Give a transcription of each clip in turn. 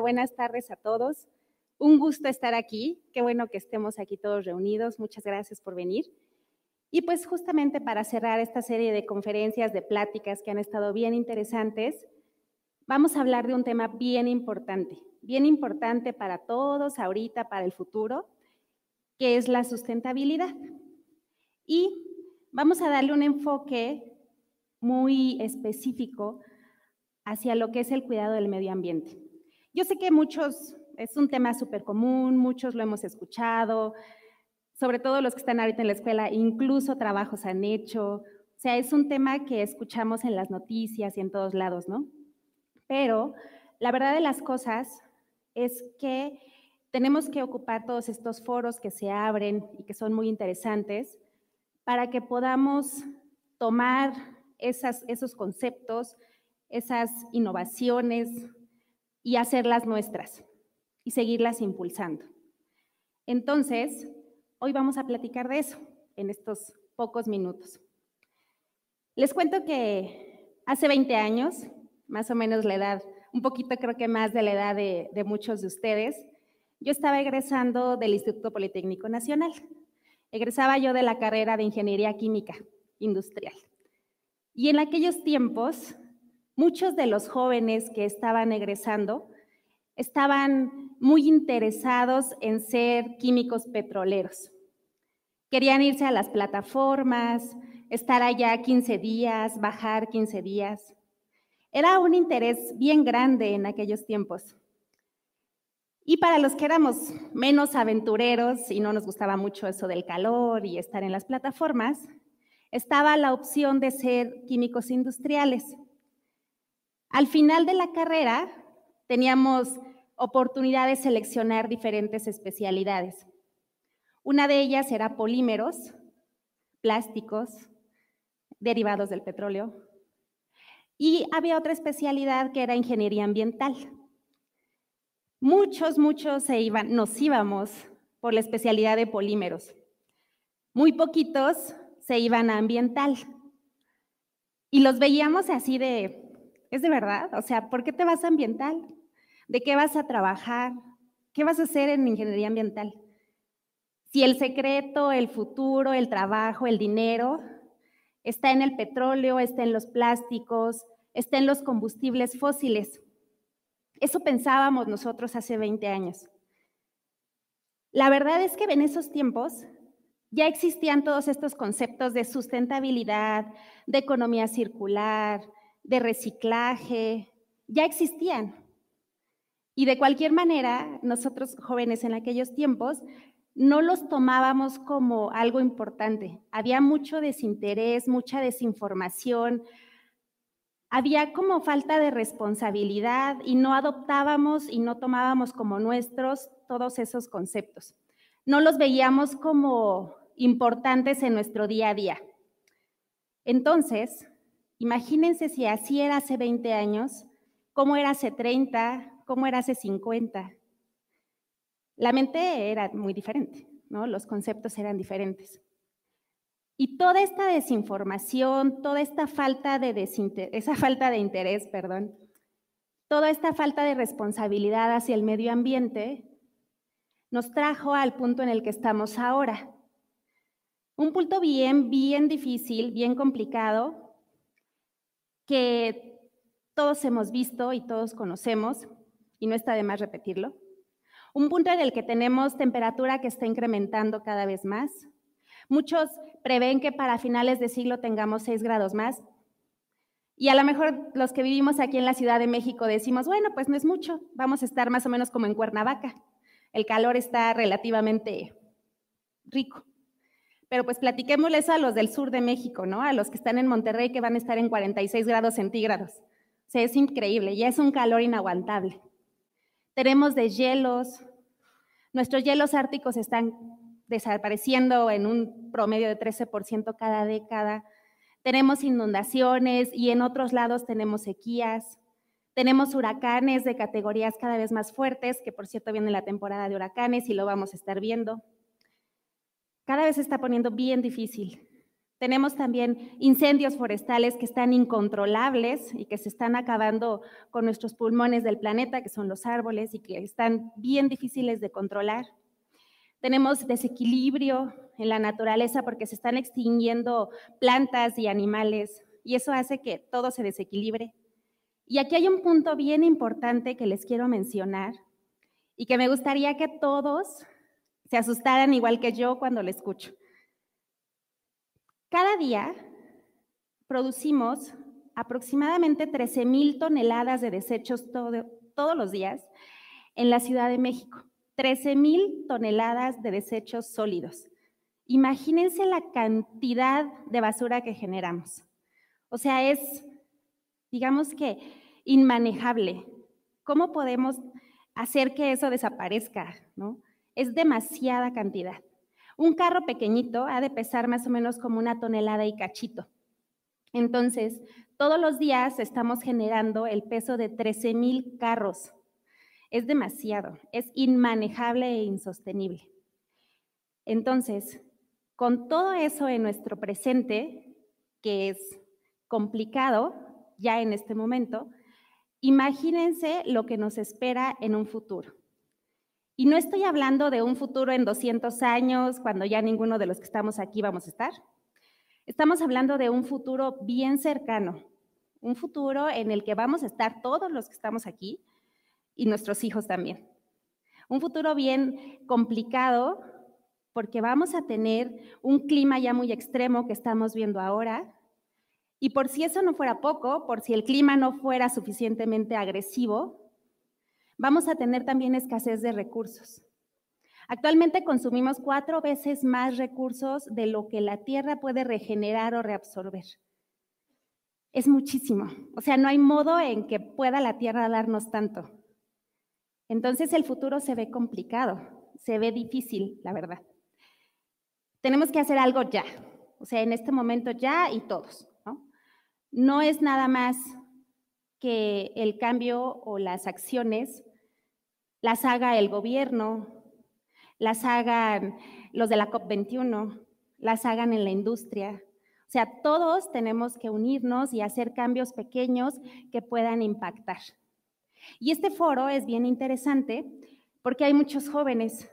buenas tardes a todos. Un gusto estar aquí. Qué bueno que estemos aquí todos reunidos. Muchas gracias por venir. Y pues justamente para cerrar esta serie de conferencias, de pláticas que han estado bien interesantes, vamos a hablar de un tema bien importante, bien importante para todos ahorita, para el futuro, que es la sustentabilidad. Y vamos a darle un enfoque muy específico hacia lo que es el cuidado del medio ambiente. Yo sé que muchos, es un tema súper común, muchos lo hemos escuchado, sobre todo los que están ahorita en la escuela, incluso trabajos han hecho. O sea, es un tema que escuchamos en las noticias y en todos lados, ¿no? Pero la verdad de las cosas es que tenemos que ocupar todos estos foros que se abren y que son muy interesantes para que podamos tomar esos conceptos, esas innovaciones, y hacerlas nuestras y seguirlas impulsando. Entonces, hoy vamos a platicar de eso en estos pocos minutos. Les cuento que hace 20 años, más o menos la edad, un poquito creo que más de la edad de, de muchos de ustedes, yo estaba egresando del Instituto Politécnico Nacional. Egresaba yo de la carrera de Ingeniería Química Industrial. Y en aquellos tiempos muchos de los jóvenes que estaban egresando estaban muy interesados en ser químicos petroleros. Querían irse a las plataformas, estar allá 15 días, bajar 15 días. Era un interés bien grande en aquellos tiempos. Y para los que éramos menos aventureros y no nos gustaba mucho eso del calor y estar en las plataformas, estaba la opción de ser químicos industriales. Al final de la carrera teníamos oportunidad de seleccionar diferentes especialidades. Una de ellas era polímeros, plásticos, derivados del petróleo. Y había otra especialidad que era ingeniería ambiental. Muchos, muchos se iban, nos íbamos por la especialidad de polímeros. Muy poquitos se iban a ambiental. Y los veíamos así de, ¿Es de verdad? O sea, ¿por qué te vas a ambiental? ¿De qué vas a trabajar? ¿Qué vas a hacer en ingeniería ambiental? Si el secreto, el futuro, el trabajo, el dinero está en el petróleo, está en los plásticos, está en los combustibles fósiles. Eso pensábamos nosotros hace 20 años. La verdad es que en esos tiempos ya existían todos estos conceptos de sustentabilidad, de economía circular, de reciclaje, ya existían. Y de cualquier manera, nosotros jóvenes en aquellos tiempos no los tomábamos como algo importante. Había mucho desinterés, mucha desinformación, había como falta de responsabilidad y no adoptábamos y no tomábamos como nuestros todos esos conceptos. No los veíamos como importantes en nuestro día a día. Entonces, Imagínense si así era hace 20 años, cómo era hace 30, cómo era hace 50. La mente era muy diferente, ¿no? Los conceptos eran diferentes. Y toda esta desinformación, toda esta falta de esa falta de interés, perdón, toda esta falta de responsabilidad hacia el medio ambiente nos trajo al punto en el que estamos ahora. Un punto bien, bien difícil, bien complicado, que todos hemos visto y todos conocemos, y no está de más repetirlo. Un punto en el que tenemos temperatura que está incrementando cada vez más. Muchos prevén que para finales de siglo tengamos 6 grados más. Y a lo mejor los que vivimos aquí en la Ciudad de México decimos, bueno, pues no es mucho, vamos a estar más o menos como en Cuernavaca. El calor está relativamente rico pero pues platiquémosles a los del sur de México, ¿no? A los que están en Monterrey que van a estar en 46 grados centígrados. O sea, es increíble, ya es un calor inaguantable. Tenemos deshielos, nuestros hielos árticos están desapareciendo en un promedio de 13% cada década. Tenemos inundaciones y en otros lados tenemos sequías. Tenemos huracanes de categorías cada vez más fuertes, que por cierto viene la temporada de huracanes y lo vamos a estar viendo cada vez se está poniendo bien difícil. Tenemos también incendios forestales que están incontrolables y que se están acabando con nuestros pulmones del planeta, que son los árboles, y que están bien difíciles de controlar. Tenemos desequilibrio en la naturaleza porque se están extinguiendo plantas y animales, y eso hace que todo se desequilibre. Y aquí hay un punto bien importante que les quiero mencionar y que me gustaría que todos se asustaran igual que yo cuando lo escucho. Cada día producimos aproximadamente 13.000 toneladas de desechos todos los días en la Ciudad de México. 13.000 toneladas de desechos sólidos. Imagínense la cantidad de basura que generamos. O sea, es, digamos que, inmanejable. ¿Cómo podemos hacer que eso desaparezca? ¿no? Es demasiada cantidad. Un carro pequeñito ha de pesar más o menos como una tonelada y cachito. Entonces, todos los días estamos generando el peso de 13 mil carros. Es demasiado, es inmanejable e insostenible. Entonces, con todo eso en nuestro presente, que es complicado ya en este momento, imagínense lo que nos espera en un futuro. Y no estoy hablando de un futuro en 200 años, cuando ya ninguno de los que estamos aquí vamos a estar. Estamos hablando de un futuro bien cercano, un futuro en el que vamos a estar todos los que estamos aquí y nuestros hijos también. Un futuro bien complicado porque vamos a tener un clima ya muy extremo que estamos viendo ahora. Y por si eso no fuera poco, por si el clima no fuera suficientemente agresivo, vamos a tener también escasez de recursos. Actualmente consumimos cuatro veces más recursos de lo que la Tierra puede regenerar o reabsorber. Es muchísimo. O sea, no hay modo en que pueda la Tierra darnos tanto. Entonces el futuro se ve complicado, se ve difícil, la verdad. Tenemos que hacer algo ya, o sea, en este momento ya y todos. No, es nada más que el cambio o las acciones las haga el gobierno, las hagan los de la COP21, las hagan en la industria. O sea, todos tenemos que unirnos y hacer cambios pequeños que puedan impactar. Y este foro es bien interesante porque hay muchos jóvenes.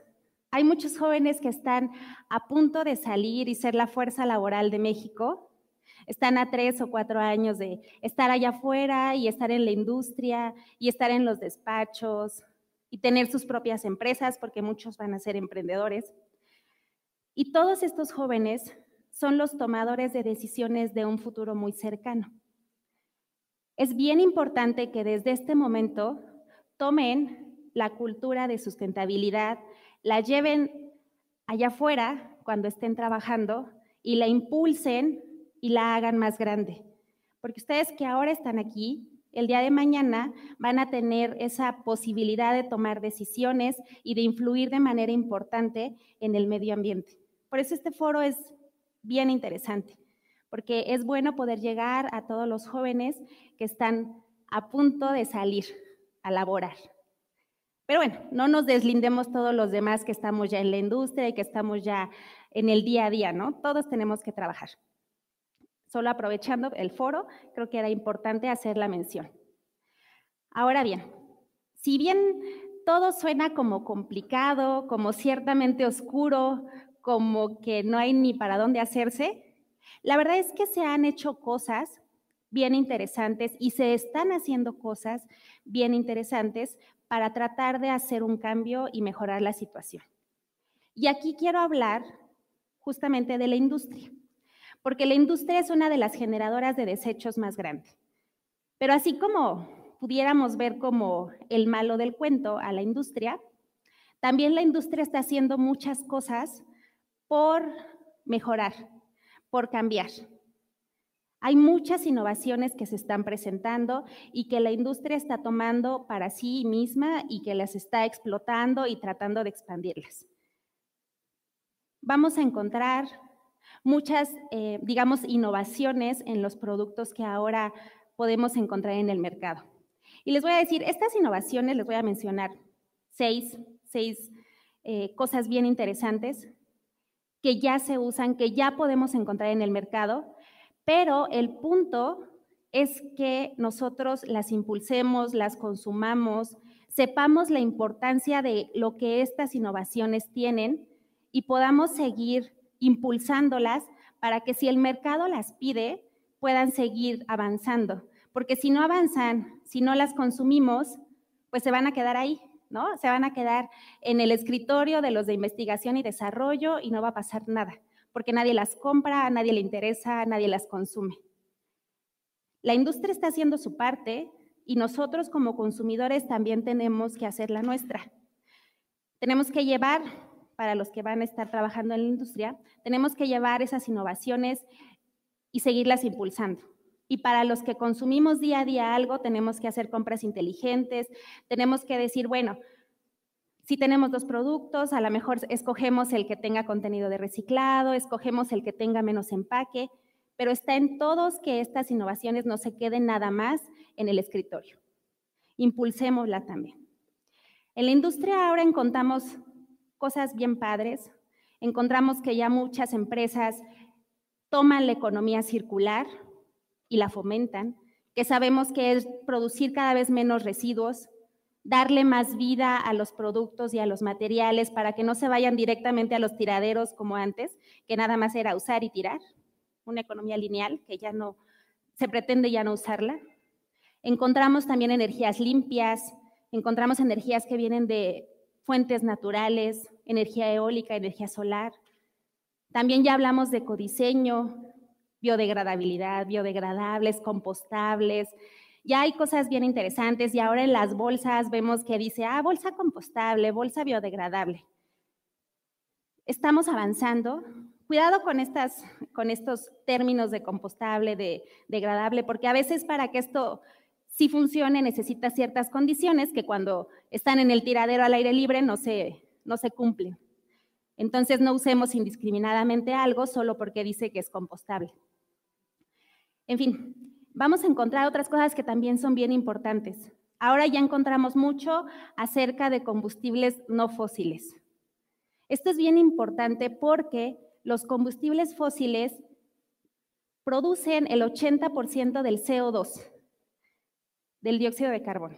Hay muchos jóvenes que están a punto de salir y ser la fuerza laboral de México. Están a tres o cuatro años de estar allá afuera y estar en la industria y estar en los despachos, y tener sus propias empresas, porque muchos van a ser emprendedores. Y todos estos jóvenes son los tomadores de decisiones de un futuro muy cercano. Es bien importante que desde este momento tomen la cultura de sustentabilidad, la lleven allá afuera cuando estén trabajando y la impulsen y la hagan más grande. Porque ustedes que ahora están aquí el día de mañana van a tener esa posibilidad de tomar decisiones y de influir de manera importante en el medio ambiente. Por eso este foro es bien interesante, porque es bueno poder llegar a todos los jóvenes que están a punto de salir a laborar. Pero bueno, no nos deslindemos todos los demás que estamos ya en la industria y que estamos ya en el día a día, ¿no? Todos tenemos que trabajar solo aprovechando el foro, creo que era importante hacer la mención. Ahora bien, si bien todo suena como complicado, como ciertamente oscuro, como que no hay ni para dónde hacerse, la verdad es que se han hecho cosas bien interesantes y se están haciendo cosas bien interesantes para tratar de hacer un cambio y mejorar la situación. Y aquí quiero hablar justamente de la industria porque la industria es una de las generadoras de desechos más grandes. Pero así como pudiéramos ver como el malo del cuento a la industria, también la industria está haciendo muchas cosas por mejorar, por cambiar. Hay muchas innovaciones que se están presentando y que la industria está tomando para sí misma y que las está explotando y tratando de expandirlas. Vamos a encontrar muchas, eh, digamos, innovaciones en los productos que ahora podemos encontrar en el mercado. Y les voy a decir, estas innovaciones, les voy a mencionar seis, seis eh, cosas bien interesantes que ya se usan, que ya podemos encontrar en el mercado, pero el punto es que nosotros las impulsemos, las consumamos, sepamos la importancia de lo que estas innovaciones tienen y podamos seguir impulsándolas para que si el mercado las pide, puedan seguir avanzando. Porque si no avanzan, si no las consumimos, pues se van a quedar ahí, ¿no? Se van a quedar en el escritorio de los de investigación y desarrollo y no va a pasar nada, porque nadie las compra, a nadie le interesa, nadie las consume. La industria está haciendo su parte y nosotros como consumidores también tenemos que hacer la nuestra. Tenemos que llevar para los que van a estar trabajando en la industria, tenemos que llevar esas innovaciones y seguirlas impulsando. Y para los que consumimos día a día algo, tenemos que hacer compras inteligentes, tenemos que decir, bueno, si tenemos dos productos, a lo mejor escogemos el que tenga contenido de reciclado, escogemos el que tenga menos empaque, pero está en todos que estas innovaciones no se queden nada más en el escritorio. Impulsémosla también. En la industria ahora encontramos cosas bien padres. Encontramos que ya muchas empresas toman la economía circular y la fomentan, que sabemos que es producir cada vez menos residuos, darle más vida a los productos y a los materiales para que no se vayan directamente a los tiraderos como antes, que nada más era usar y tirar, una economía lineal que ya no se pretende ya no usarla. Encontramos también energías limpias, encontramos energías que vienen de fuentes naturales, energía eólica, energía solar. También ya hablamos de codiseño, biodegradabilidad, biodegradables, compostables. Ya hay cosas bien interesantes y ahora en las bolsas vemos que dice, ah, bolsa compostable, bolsa biodegradable. Estamos avanzando. Cuidado con, estas, con estos términos de compostable, de degradable, porque a veces para que esto si funcione necesita ciertas condiciones que cuando están en el tiradero al aire libre no se, no se cumplen. Entonces no usemos indiscriminadamente algo solo porque dice que es compostable. En fin, vamos a encontrar otras cosas que también son bien importantes. Ahora ya encontramos mucho acerca de combustibles no fósiles. Esto es bien importante porque los combustibles fósiles producen el 80% del CO2 del dióxido de carbono.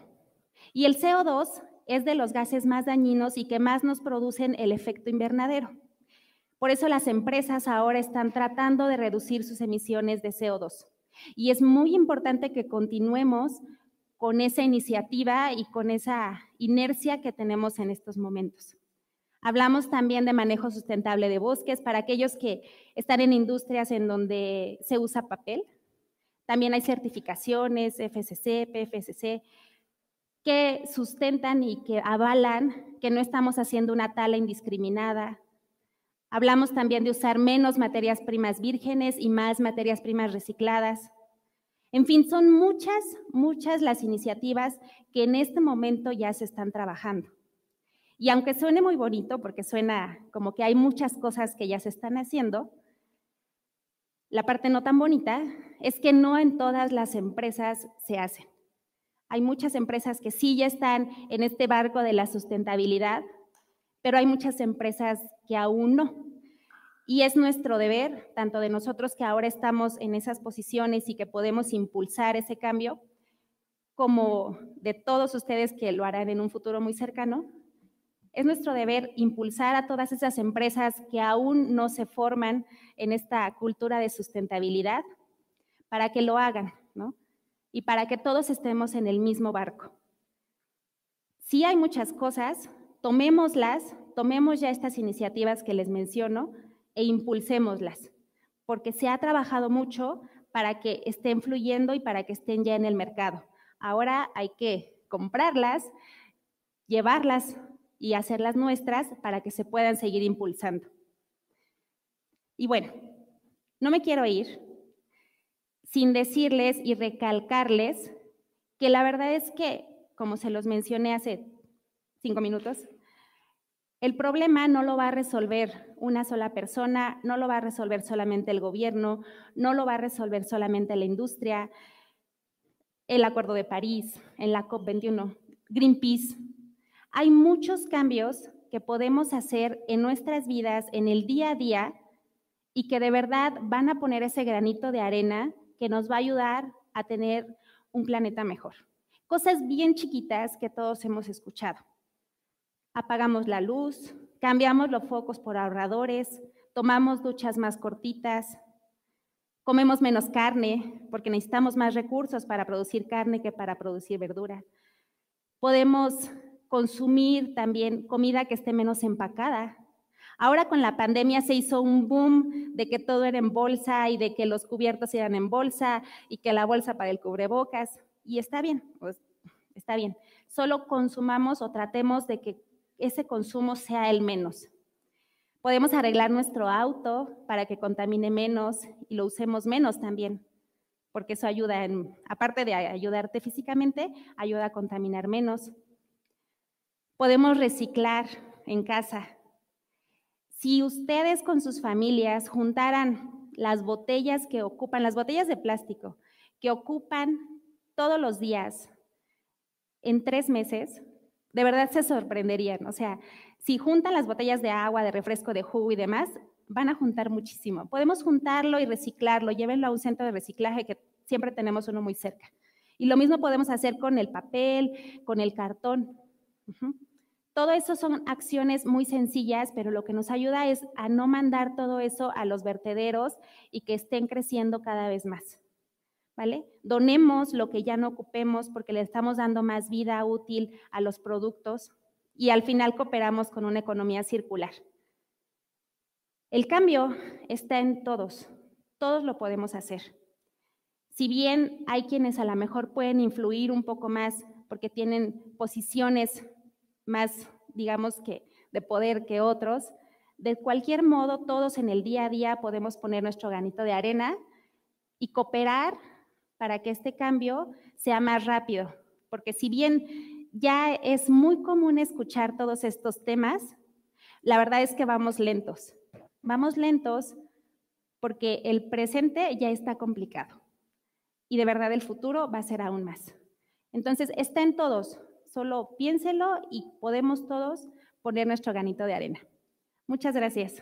Y el CO2 es de los gases más dañinos y que más nos producen el efecto invernadero. Por eso las empresas ahora están tratando de reducir sus emisiones de CO2. Y es muy importante que continuemos con esa iniciativa y con esa inercia que tenemos en estos momentos. Hablamos también de manejo sustentable de bosques para aquellos que están en industrias en donde se usa papel, también hay certificaciones, FSC, PFSC que sustentan y que avalan que no estamos haciendo una tala indiscriminada. Hablamos también de usar menos materias primas vírgenes y más materias primas recicladas. En fin, son muchas, muchas las iniciativas que en este momento ya se están trabajando. Y aunque suene muy bonito, porque suena como que hay muchas cosas que ya se están haciendo, la parte no tan bonita es que no en todas las empresas se hacen. Hay muchas empresas que sí ya están en este barco de la sustentabilidad, pero hay muchas empresas que aún no. Y es nuestro deber, tanto de nosotros que ahora estamos en esas posiciones y que podemos impulsar ese cambio, como de todos ustedes que lo harán en un futuro muy cercano, es nuestro deber impulsar a todas esas empresas que aún no se forman en esta cultura de sustentabilidad para que lo hagan, Y para que todos estemos en el mismo barco. Si hay muchas cosas, tomémoslas, tomemos ya estas iniciativas que les menciono e impulsémoslas, porque se ha trabajado mucho para que estén fluyendo y para que estén ya en el mercado. Ahora hay que comprarlas, llevarlas y hacerlas nuestras para que se puedan seguir impulsando. Y bueno, no me quiero ir sin decirles y recalcarles que la verdad es que, como se los mencioné hace cinco minutos, el problema no lo va a resolver una sola persona, no lo va a resolver solamente el gobierno, no lo va a resolver solamente la industria, el Acuerdo de París, en la COP21, Greenpeace, hay muchos cambios que podemos hacer en nuestras vidas, en el día a día, y que de verdad van a poner ese granito de arena que nos va a ayudar a tener un planeta mejor. Cosas bien chiquitas que todos hemos escuchado. Apagamos la luz, cambiamos los focos por ahorradores, tomamos duchas más cortitas, comemos menos carne porque necesitamos más recursos para producir carne que para producir verdura. Podemos consumir también comida que esté menos empacada. Ahora con la pandemia se hizo un boom de que todo era en bolsa y de que los cubiertos eran en bolsa y que la bolsa para el cubrebocas. Y está bien, pues está bien. Solo consumamos o tratemos de que ese consumo sea el menos. Podemos arreglar nuestro auto para que contamine menos y lo usemos menos también, porque eso ayuda, en, aparte de ayudarte físicamente, ayuda a contaminar menos. Podemos reciclar en casa. Si ustedes con sus familias juntaran las botellas que ocupan, las botellas de plástico que ocupan todos los días en tres meses, de verdad se sorprenderían. O sea, si juntan las botellas de agua, de refresco, de jugo y demás, van a juntar muchísimo. Podemos juntarlo y reciclarlo, llévenlo a un centro de reciclaje que siempre tenemos uno muy cerca. Y lo mismo podemos hacer con el papel, con el cartón. Todo eso son acciones muy sencillas, pero lo que nos ayuda es a no mandar todo eso a los vertederos y que estén creciendo cada vez más. ¿Vale? Donemos lo que ya no ocupemos porque le estamos dando más vida útil a los productos y al final cooperamos con una economía circular. El cambio está en todos, todos lo podemos hacer. Si bien hay quienes a lo mejor pueden influir un poco más porque tienen posiciones más, digamos que, de poder que otros. De cualquier modo, todos en el día a día podemos poner nuestro granito de arena y cooperar para que este cambio sea más rápido. Porque si bien ya es muy común escuchar todos estos temas, la verdad es que vamos lentos. Vamos lentos porque el presente ya está complicado y de verdad el futuro va a ser aún más. Entonces, está en todos, Solo piénselo y podemos todos poner nuestro granito de arena. Muchas gracias.